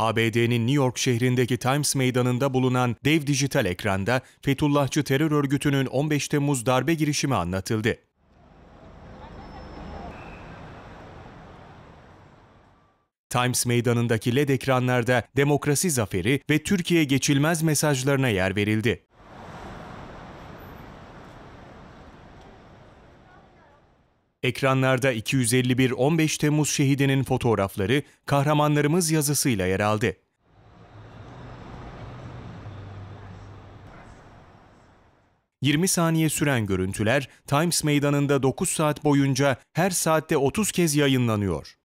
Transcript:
ABD'nin New York şehrindeki Times Meydanı'nda bulunan dev dijital ekranda Fethullahçı terör örgütünün 15 Temmuz darbe girişimi anlatıldı. Times Meydanı'ndaki LED ekranlarda demokrasi zaferi ve Türkiye geçilmez mesajlarına yer verildi. Ekranlarda 251 15 Temmuz şehidinin fotoğrafları kahramanlarımız yazısıyla yer aldı. ...20 saniye süren görüntüler Times Meydanı'nda 9 saat boyunca her saatte 30 kez yayınlanıyor.